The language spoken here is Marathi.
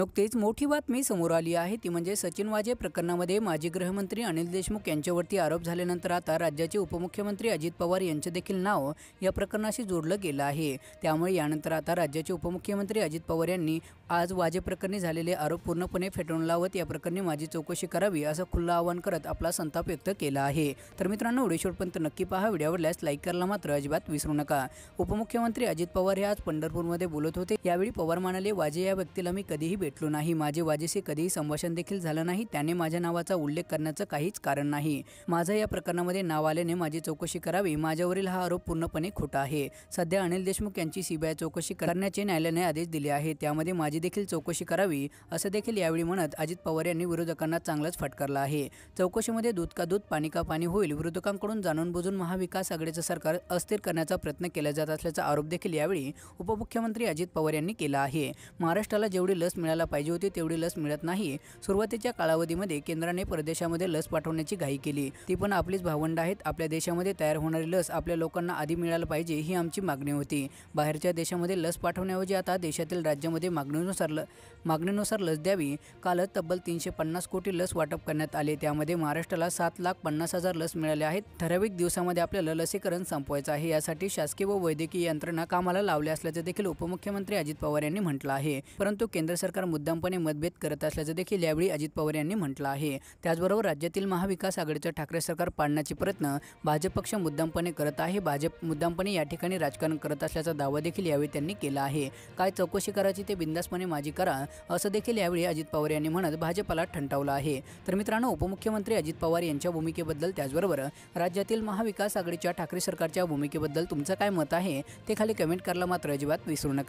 नुकतीच मोठी बातमी समोर आली आहे ती म्हणजे सचिन वाजे प्रकरणामध्ये माजी गृहमंत्री अनिल देशमुख यांच्यावरती आरोप झाल्यानंतर आता राज्याचे उपमुख्यमंत्री अजित पवार यांचे देखील नाव या प्रकरणाशी जोडलं गेलं आहे त्यामुळे यानंतर आता राज्याचे उपमुख्यमंत्री अजित पवार यांनी आज वाजे प्रकरणी झालेले आरोप पूर्णपणे फेटाळून लावत या प्रकरणी माझी चौकशी करावी असं खुल्लं आवाहन करत आपला संताप व्यक्त केला आहे तर मित्रांनो व्हिडिओ नक्की पहा व्हिडिओ आवडल्यास लाईक करायला मात्र अजिबात विसरू नका उपमुख्यमंत्री अजित पवार हे आज पंढरपूरमध्ये बोलत होते यावेळी पवार म्हणाले वाजे या व्यक्तीला मी कधीही भेट भेटलो नाही माझे वाजेशी कधीही संभाषण देखील झालं नाही त्याने माझ्या नावाचा उल्लेख करण्याचं काहीच कारण नाही माझं या प्रकरणामध्ये नाव आल्याने माझी चौकशी करावी माझ्यावरील हा आरोप पूर्णपणे खोटा आहे सध्या अनिल देशमुख यांची सीबीआय चौकशी करण्याचे न्यायालयाने आदेश दिले आहे त्यामध्ये माझी देखील चौकशी करावी असं देखील यावेळी म्हणत अजित पवार यांनी विरोधकांना चांगलाच फटकारला आहे चौकशीमध्ये दूध का दूध पाणी का पाणी होईल विरोधकांकडून जाणून बुजून महाविकास आघाडीचं सरकार अस्थिर करण्याचा प्रयत्न केला जात असल्याचा आरोप देखील यावेळी उपमुख्यमंत्री अजित पवार यांनी केला आहे महाराष्ट्राला जेवढी लस मिळाली आपल्याला पाहिजे होती तेवढी लस मिळत नाही सुरुवातीच्या कालावधीमध्ये केंद्राने परदेशामध्ये लस पाठवण्याची घाई केली ती पण आपलीच भावंड आहेत आपल्या देशामध्ये तयार होणारी लस आपल्या लोकांना आधी मिळायला पाहिजे ही आमची मागणी होती बाहेरच्या देशामध्ये लस पाठवण्याऐवजी आता देशातील राज्यामध्ये मागणीनुसार मागणीनुसार लस द्यावी कालच तब्बल तीनशे कोटी लस वाटप करण्यात आले त्यामध्ये महाराष्ट्राला सात लाख पन्नास हजार लस मिळाले आहेत ठराविक दिवसामध्ये आपल्याला लसीकरण संपवायचं आहे यासाठी शासकीय व वैद्यकीय यंत्रणा कामाला लावल्या असल्याचं देखील उपमुख्यमंत्री अजित पवार यांनी म्हटलं आहे परंतु केंद्र सरकार सरकार मुद्दामपणे मतभेद करत असल्याचं देखील यावेळी अजित पवार यांनी म्हटलं आहे त्याचबरोबर राज्यातील महाविकास आघाडीचं ठाकरे सरकार पाडण्याचे प्रयत्न भाजप पक्ष मुद्दामपणे करत आहे भाजप मुद्दामपणे या ठिकाणी राजकारण करत असल्याचा दावा देखील यावेळी त्यांनी केला आहे काय चौकशी करायची ते बिंदासपणे माझी करा असं देखील यावेळी अजित पवार यांनी म्हणत भाजपाला ठंटावलं आहे तर मित्रांनो उपमुख्यमंत्री अजित पवार यांच्या भूमिकेबद्दल त्याचबरोबर राज्यातील महाविकास आघाडीच्या ठाकरे सरकारच्या भूमिकेबद्दल तुमचं काय मत आहे ते खाली कमेंट करायला मात्र अजिबात विसरू नका